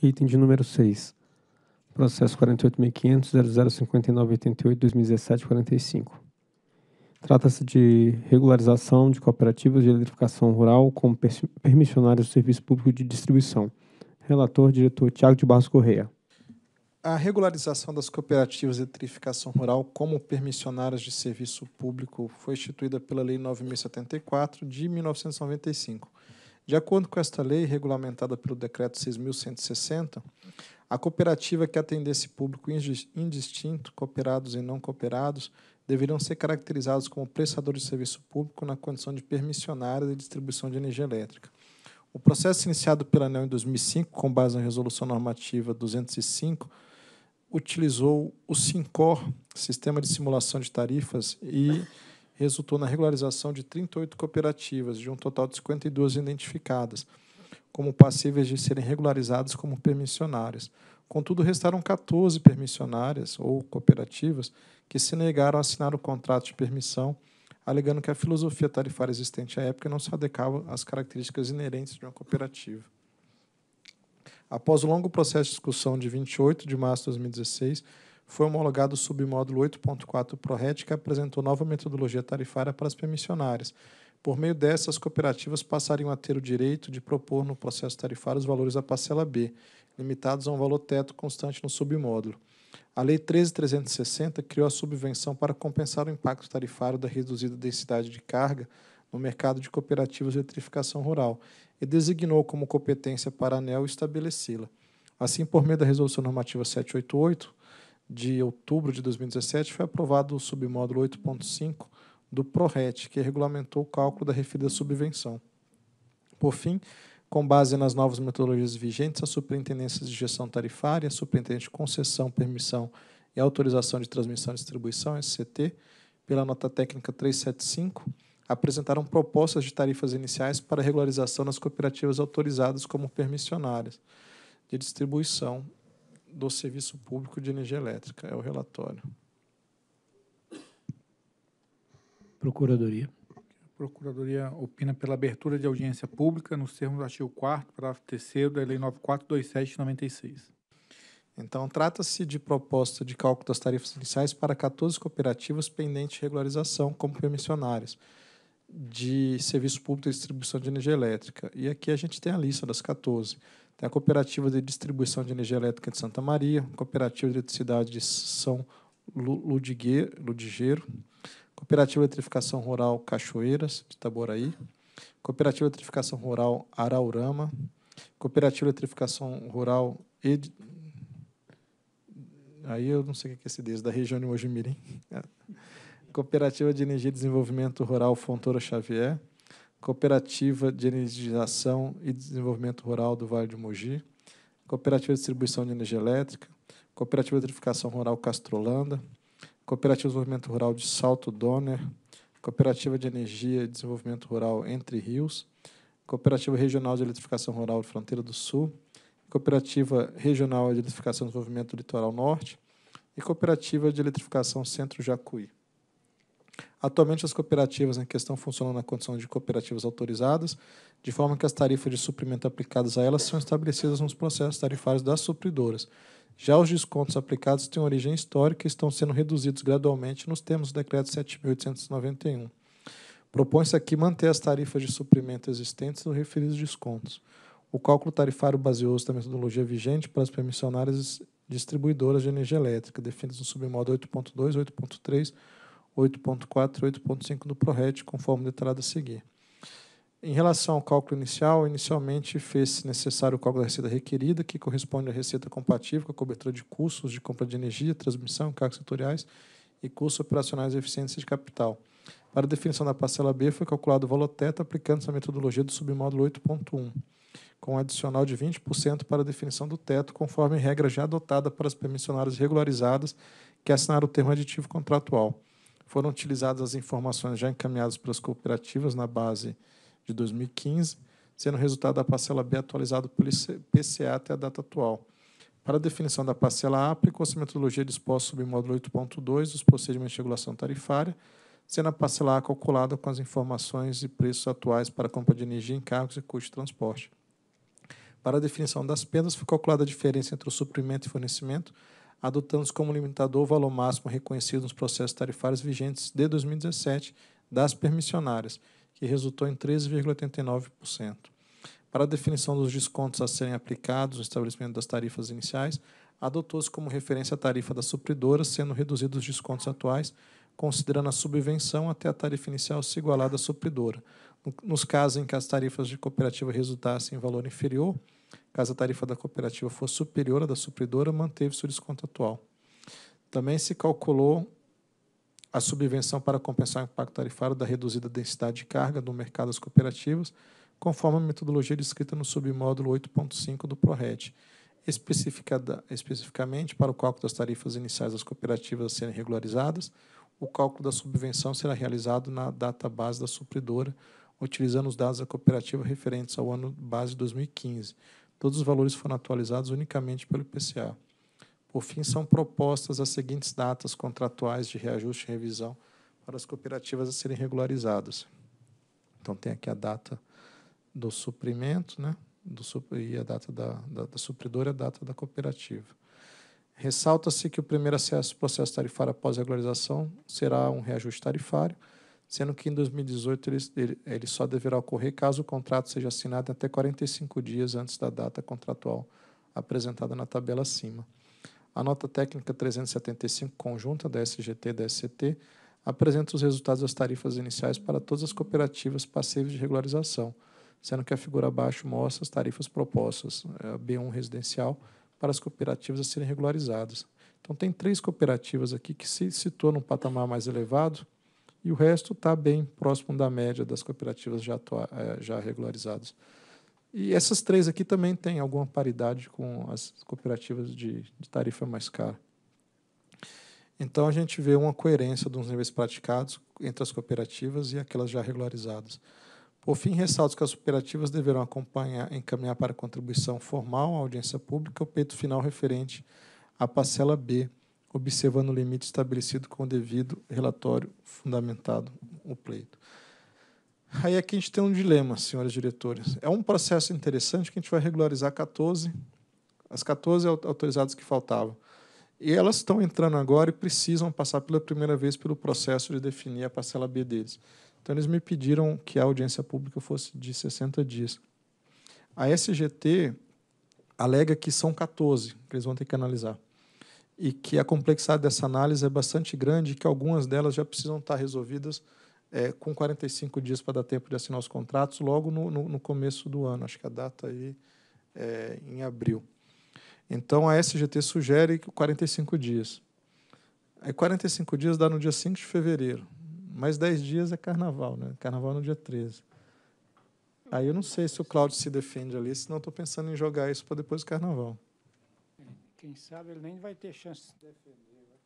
Item de número 6. Processo 48.500.0059.88.2017.45. Trata-se de regularização de cooperativas de eletrificação rural como permissionários do Serviço Público de Distribuição. Relator, diretor Tiago de Barros Correia. A regularização das cooperativas de eletrificação rural como permissionárias de serviço público foi instituída pela Lei 9.074, de 1995 de acordo com esta lei, regulamentada pelo Decreto 6.160, a cooperativa que atender esse público indistinto, cooperados e não cooperados, deverão ser caracterizados como prestadores de serviço público na condição de permissionária de distribuição de energia elétrica. O processo iniciado pela ANEL em 2005, com base na Resolução Normativa 205, utilizou o SINCOR, Sistema de Simulação de Tarifas, e resultou na regularização de 38 cooperativas, de um total de 52 identificadas, como passíveis de serem regularizadas como permissionárias. Contudo, restaram 14 permissionárias ou cooperativas que se negaram a assinar o contrato de permissão, alegando que a filosofia tarifária existente à época não se adequava às características inerentes de uma cooperativa. Após o longo processo de discussão de 28 de março de 2016, foi homologado o submódulo 8.4 ProRed, que apresentou nova metodologia tarifária para as permissionárias. Por meio dessa, as cooperativas passariam a ter o direito de propor no processo tarifário os valores da parcela B, limitados a um valor teto constante no submódulo. A Lei 13.360 criou a subvenção para compensar o impacto tarifário da reduzida densidade de carga no mercado de cooperativas de eletrificação rural e designou como competência para a ANEL estabelecê-la. Assim, por meio da Resolução Normativa 788, de outubro de 2017, foi aprovado o submódulo 8.5 do PRORET, que regulamentou o cálculo da refida subvenção. Por fim, com base nas novas metodologias vigentes, a Superintendência de Gestão Tarifária, a Superintendente de Concessão, Permissão e Autorização de Transmissão e Distribuição, SCT, pela nota técnica 375, apresentaram propostas de tarifas iniciais para regularização nas cooperativas autorizadas como permissionárias de distribuição do Serviço Público de Energia Elétrica. É o relatório. Procuradoria. A Procuradoria opina pela abertura de audiência pública nos termos do artigo 4 parágrafo 3 da Lei 9427/96. Então, trata-se de proposta de cálculo das tarifas iniciais para 14 cooperativas pendentes de regularização como permissionárias de serviço público de distribuição de energia elétrica. E aqui a gente tem a lista das 14. Tem a Cooperativa de Distribuição de Energia Elétrica de Santa Maria, Cooperativa de Eletricidade de São Ludigeiro, Cooperativa de Eletrificação Rural Cachoeiras, de Itaboraí, Cooperativa de Eletrificação Rural Araurama, Cooperativa de Eletrificação Rural Ed... Aí eu não sei o que é esse desde da região de Mojimirim. Cooperativa de Energia e Desenvolvimento Rural Fontoura Xavier, Cooperativa de Energização e Desenvolvimento Rural do Vale de Mogi, Cooperativa de Distribuição de Energia Elétrica, Cooperativa de Eletrificação Rural Castrolanda, Cooperativa de Desenvolvimento Rural de Salto Donner, Cooperativa de Energia e Desenvolvimento Rural Entre Rios, Cooperativa Regional de Eletrificação Rural de Fronteira do Sul, Cooperativa Regional de Eletrificação e Desenvolvimento do Litoral Norte e Cooperativa de Eletrificação Centro Jacuí. Atualmente, as cooperativas em questão funcionam na condição de cooperativas autorizadas, de forma que as tarifas de suprimento aplicadas a elas são estabelecidas nos processos tarifários das supridoras. Já os descontos aplicados têm origem histórica e estão sendo reduzidos gradualmente nos termos do Decreto 7.891. Propõe-se aqui manter as tarifas de suprimento existentes nos referidos descontos. O cálculo tarifário baseou-se na metodologia vigente para as permissionárias distribuidoras de energia elétrica, definidos no submodo 8.2, 8.3, 8.4 e 8.5 do PRORET, conforme detalhado a seguir. Em relação ao cálculo inicial, inicialmente fez-se necessário o cálculo da receita requerida, que corresponde à receita compatível com a cobertura de custos de compra de energia, transmissão, cargos setoriais e custos operacionais de eficiência de capital. Para a definição da parcela B, foi calculado o valor teto aplicando-se a metodologia do submódulo 8.1, com um adicional de 20% para a definição do teto, conforme regra já adotada para as permissionárias regularizadas que assinaram o termo aditivo contratual foram utilizadas as informações já encaminhadas pelas cooperativas na base de 2015, sendo o resultado da parcela B atualizado pelo PCA até a data atual. Para a definição da parcela A, aplicou-se a metodologia disposta sob o módulo 8.2 dos procedimentos de regulação tarifária, sendo a parcela A calculada com as informações e preços atuais para a compra de energia, encargos e custo de transporte. Para a definição das perdas, foi calculada a diferença entre o suprimento e fornecimento, adotando-se como limitador o valor máximo reconhecido nos processos tarifários vigentes de 2017 das permissionárias, que resultou em 13,89%. Para a definição dos descontos a serem aplicados no estabelecimento das tarifas iniciais, adotou-se como referência a tarifa da supridora, sendo reduzidos os descontos atuais, considerando a subvenção até a tarifa inicial se igualar à supridora. Nos casos em que as tarifas de cooperativa resultassem em valor inferior, Caso a tarifa da cooperativa for superior à da supridora, manteve-se o desconto atual. Também se calculou a subvenção para compensar o impacto tarifário da reduzida densidade de carga do mercado das cooperativas, conforme a metodologia descrita no submódulo 8.5 do PRORET, especificamente para o cálculo das tarifas iniciais das cooperativas a serem regularizadas, o cálculo da subvenção será realizado na data base da supridora, utilizando os dados da cooperativa referentes ao ano base 2015, Todos os valores foram atualizados unicamente pelo IPCA. Por fim, são propostas as seguintes datas contratuais de reajuste e revisão para as cooperativas a serem regularizadas. Então, tem aqui a data do suprimento, né? Do, e a data da, da, da supridora e a data da cooperativa. Ressalta-se que o primeiro acesso ao processo tarifário após a regularização será um reajuste tarifário, sendo que em 2018 ele, ele só deverá ocorrer caso o contrato seja assinado até 45 dias antes da data contratual apresentada na tabela acima. A nota técnica 375 conjunta da SGT e da SCT apresenta os resultados das tarifas iniciais para todas as cooperativas passíveis de regularização, sendo que a figura abaixo mostra as tarifas propostas, eh, B1 residencial, para as cooperativas a serem regularizadas. Então, tem três cooperativas aqui que se situam num patamar mais elevado, e o resto está bem próximo da média das cooperativas já, é, já regularizadas. E essas três aqui também têm alguma paridade com as cooperativas de, de tarifa mais cara. Então a gente vê uma coerência dos níveis praticados entre as cooperativas e aquelas já regularizadas. Por fim, ressalto que as cooperativas deverão acompanhar, encaminhar para contribuição formal à audiência pública o peito final referente à parcela B observando o limite estabelecido com o devido relatório fundamentado, o pleito. Aí aqui a gente tem um dilema, senhores diretores. É um processo interessante que a gente vai regularizar 14, as 14 autorizadas que faltavam. E elas estão entrando agora e precisam passar pela primeira vez pelo processo de definir a parcela B deles. Então, eles me pediram que a audiência pública fosse de 60 dias. A SGT alega que são 14 que eles vão ter que analisar e que a complexidade dessa análise é bastante grande e que algumas delas já precisam estar resolvidas é, com 45 dias para dar tempo de assinar os contratos, logo no, no, no começo do ano, acho que a data aí é em abril. Então, a SGT sugere 45 dias. Aí, 45 dias dá no dia 5 de fevereiro, mais 10 dias é carnaval, né? Carnaval é no dia 13. Aí eu não sei se o Cláudio se defende ali, senão estou pensando em jogar isso para depois do carnaval. Quem sabe ele nem vai ter chance de defender.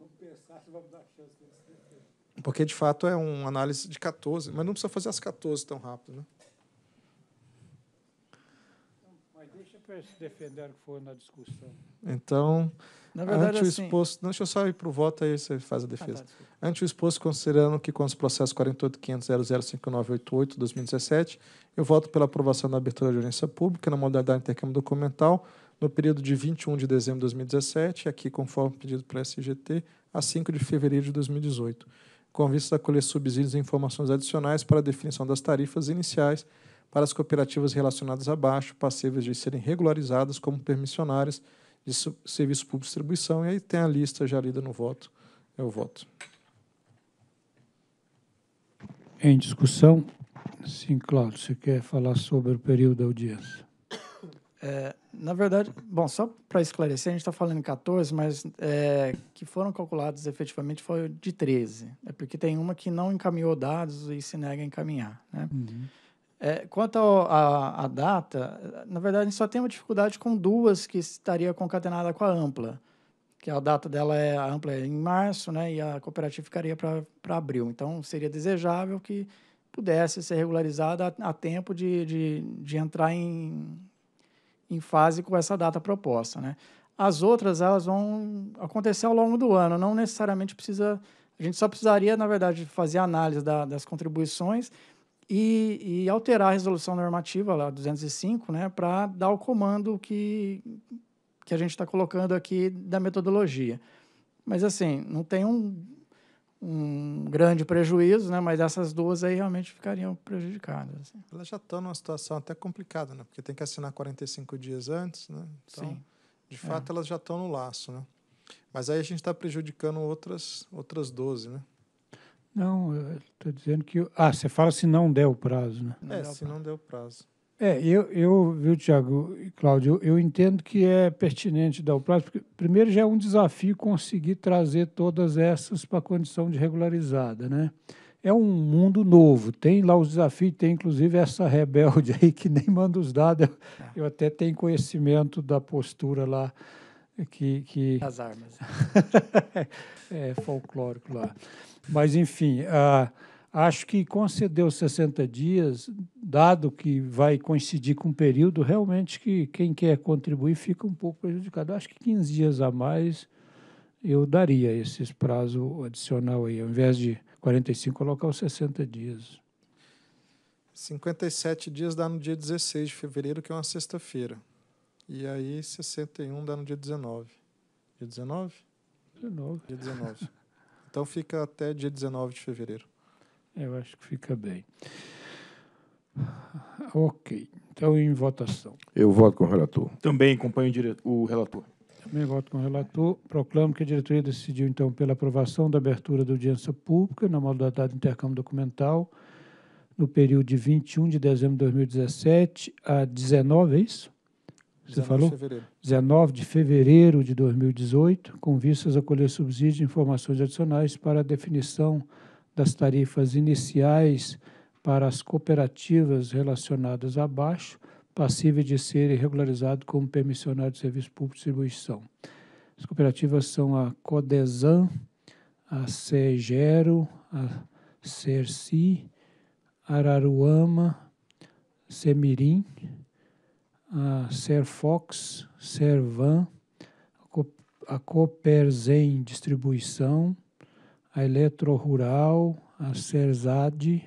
É vamos pensar se vamos dar chance de se defender. Porque, de fato, é uma análise de 14, mas não precisa fazer as 14 tão rápido, né? Mas deixa para se defender o que for na discussão. Então, na verdade, ante o assim, exposto, assim... não, deixa eu só ir para o voto, aí você faz a defesa. Ah, tá, ante o exposto, considerando que com os processos 48.500.005988-2017, eu voto pela aprovação da abertura de audiência pública na modalidade de intercâmbio documental no período de 21 de dezembro de 2017, aqui conforme pedido para a SGT, a 5 de fevereiro de 2018, com vista a colher subsídios e informações adicionais para a definição das tarifas iniciais para as cooperativas relacionadas abaixo, passíveis de serem regularizadas como permissionárias de serviço público de distribuição, e aí tem a lista já lida no voto, é o voto. Em discussão, sim, claro você quer falar sobre o período da audiência? É, na verdade, bom, só para esclarecer, a gente está falando em 14, mas é, que foram calculados efetivamente foi de 13. É né, porque tem uma que não encaminhou dados e se nega a encaminhar. Né? Uhum. É, quanto à data, na verdade, a gente só tem uma dificuldade com duas que estaria concatenada com a ampla, que a data dela é a ampla é em março, né, e a cooperativa ficaria para abril. Então, seria desejável que pudesse ser regularizada a, a tempo de, de, de entrar em, em fase com essa data proposta, né? As outras elas vão acontecer ao longo do ano, não necessariamente precisa. A gente só precisaria, na verdade, fazer análise da, das contribuições e, e alterar a resolução normativa lá 205, né, para dar o comando que que a gente está colocando aqui da metodologia. Mas assim, não tem um, um grande prejuízo, né? Mas essas duas aí realmente ficariam prejudicadas. Assim. Elas já estão numa situação até complicada, né? Porque tem que assinar 45 dias antes, né? Então, Sim. de fato, é. elas já estão no laço, né? Mas aí a gente está prejudicando outras outras 12, né? Não, estou dizendo que. Ah, você fala se não der o prazo, né? Não é, se não der o prazo. É, eu, eu viu, Tiago e Cláudio, eu, eu, entendo que é pertinente dar o prazo, porque, primeiro, já é um desafio conseguir trazer todas essas para a condição de regularizada, né? É um mundo novo, tem lá os desafios, tem inclusive essa rebelde aí que nem manda os dados. Eu, eu até tenho conhecimento da postura lá que, que... As armas. é folclórico lá. Mas, enfim, ah, acho que conceder os 60 dias, dado que vai coincidir com um período, realmente que quem quer contribuir fica um pouco prejudicado. Acho que 15 dias a mais eu daria esse prazo adicional aí, ao invés de 45, colocar os 60 dias. 57 dias dá no dia 16 de fevereiro, que é uma sexta-feira. E aí 61 dá no dia 19. Dia 19? 19. Dia 19. então fica até dia 19 de fevereiro. Eu acho que fica bem. Ok. Então, em votação. Eu voto com o relator. Também acompanho o, o relator. Também voto com o relator. Proclamo que a diretoria decidiu, então, pela aprovação da abertura da audiência pública na modalidade de intercâmbio documental no período de 21 de dezembro de 2017 a 19, é isso? Você 19 falou? De fevereiro. 19 de fevereiro de 2018, com vistas a colher subsídio e informações adicionais para a definição das tarifas iniciais para as cooperativas relacionadas abaixo, passíveis de serem regularizados como permissionário de serviço público de distribuição. As cooperativas são a Codesan, a CEGERO, a Cerci, Araruama, Semirim, a Serfox, Servan, a Zen Distribuição, a Eletro Rural, a Cersad,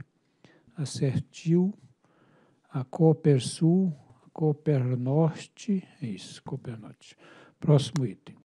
a Certil, a Coopersul, a Coopernorte, é isso, Coopernorte. Próximo item.